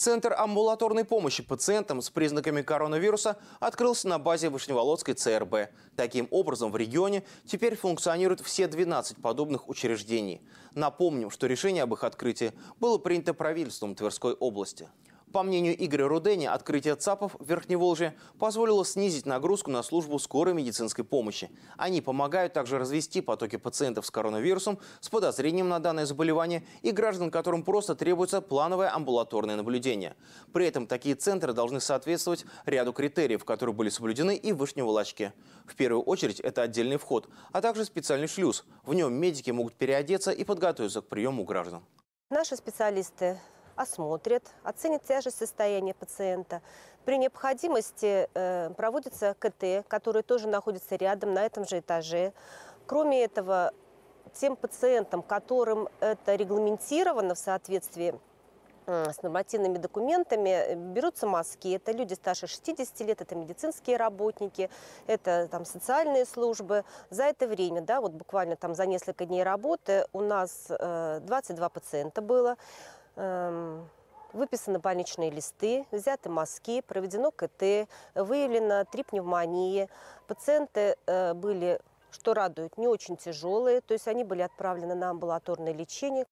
Центр амбулаторной помощи пациентам с признаками коронавируса открылся на базе Вышневолодской ЦРБ. Таким образом, в регионе теперь функционируют все 12 подобных учреждений. Напомним, что решение об их открытии было принято правительством Тверской области. По мнению Игоря Рудени, открытие ЦАПов в Верхневолжье позволило снизить нагрузку на службу скорой медицинской помощи. Они помогают также развести потоки пациентов с коронавирусом с подозрением на данное заболевание и граждан, которым просто требуется плановое амбулаторное наблюдение. При этом такие центры должны соответствовать ряду критериев, которые были соблюдены и в Вышневолочке. В первую очередь это отдельный вход, а также специальный шлюз. В нем медики могут переодеться и подготовиться к приему граждан. Наши специалисты осмотрят, оценят тяжесть состояния пациента. При необходимости э, проводится КТ, который тоже находится рядом, на этом же этаже. Кроме этого, тем пациентам, которым это регламентировано в соответствии э, с нормативными документами э, берутся маски. Это люди старше 60 лет, это медицинские работники, это там социальные службы. За это время, да, вот буквально там за несколько дней работы у нас 22 пациента было. Эм, выписаны больничные листы, взяты мазки, проведено КТ, выявлено три пневмонии. Пациенты э, были, что радует, не очень тяжелые, то есть они были отправлены на амбулаторное лечение.